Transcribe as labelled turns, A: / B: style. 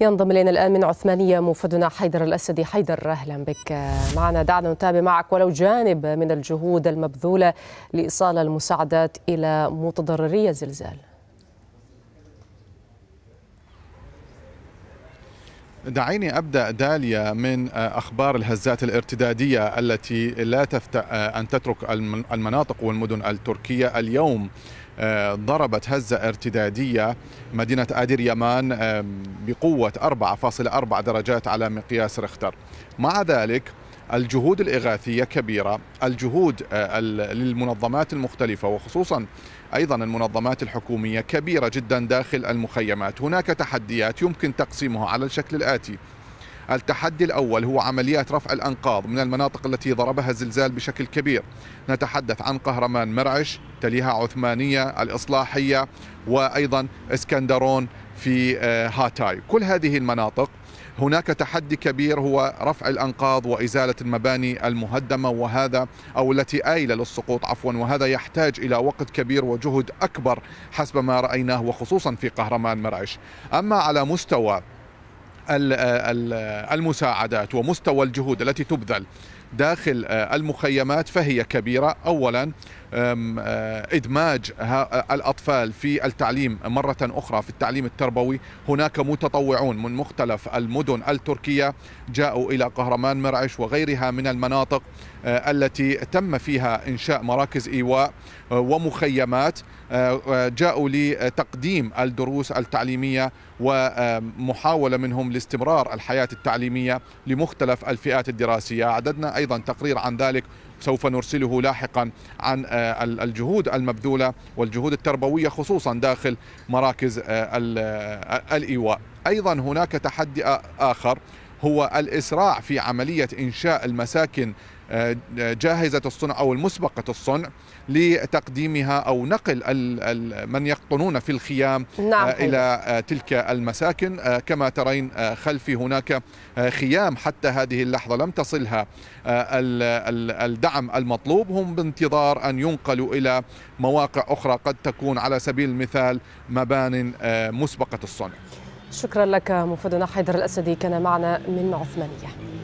A: ينضم الينا الان من عثمانيه موفدنا حيدر الاسدي حيدر اهلا بك معنا دعنا نتابع معك ولو جانب من الجهود المبذوله لايصال المساعدات الى متضرري الزلزال دعيني ابدا داليا من آه، اخبار الهزات الارتداديه التي لا تفتأ آه، ان تترك المناطق والمدن التركيه اليوم آه، ضربت هزة ارتدادية مدينة آدير يمان بقوة 4.4 درجات على مقياس ريختر مع ذلك الجهود الإغاثية كبيرة الجهود آه، للمنظمات المختلفة وخصوصا أيضا المنظمات الحكومية كبيرة جدا داخل المخيمات هناك تحديات يمكن تقسيمها على الشكل الآتي التحدي الأول هو عمليات رفع الأنقاض من المناطق التي ضربها الزلزال بشكل كبير نتحدث عن قهرمان مرعش تليها عثمانية الإصلاحية وأيضا اسكندرون في آه، هاتاي كل هذه المناطق هناك تحدي كبير هو رفع الانقاض وازاله المباني المهدمه وهذا او التي آيله للسقوط عفوا وهذا يحتاج الى وقت كبير وجهد اكبر حسب ما رايناه وخصوصا في قهرمان مرعش اما على مستوى المساعدات ومستوى الجهود التي تبذل داخل آه، المخيمات فهي كبيرة أولا آه، إدماج آه، الأطفال في التعليم مرة أخرى في التعليم التربوي هناك متطوعون من مختلف المدن التركية جاءوا إلى قهرمان مرعش وغيرها من المناطق التي تم فيها إنشاء مراكز إيواء ومخيمات جاءوا لتقديم الدروس التعليمية ومحاولة منهم لاستمرار الحياة التعليمية لمختلف الفئات الدراسية عددنا أيضا أيضا تقرير عن ذلك سوف نرسله لاحقا عن آه، الجهود المبذولة والجهود التربوية خصوصا داخل مراكز آه، آه، الإيواء أيضا هناك تحدي آخر هو الإسراع في عملية إنشاء المساكن آه، جاهزة الصنع أو المسبقة الصنع لتقديمها أو نقل من يقطنون في الخيام آه، نعم. إلى تلك المساكن آه، كما ترين خلفي هناك خيام حتى هذه اللحظة لم تصلها الدعم المطلوب هم بانتظار أن ينقلوا إلى مواقع أخرى قد تكون على سبيل المثال مبان مسبقة الصنع شكرا لك مفردنا حيدر الأسدي كان معنا من عثمانية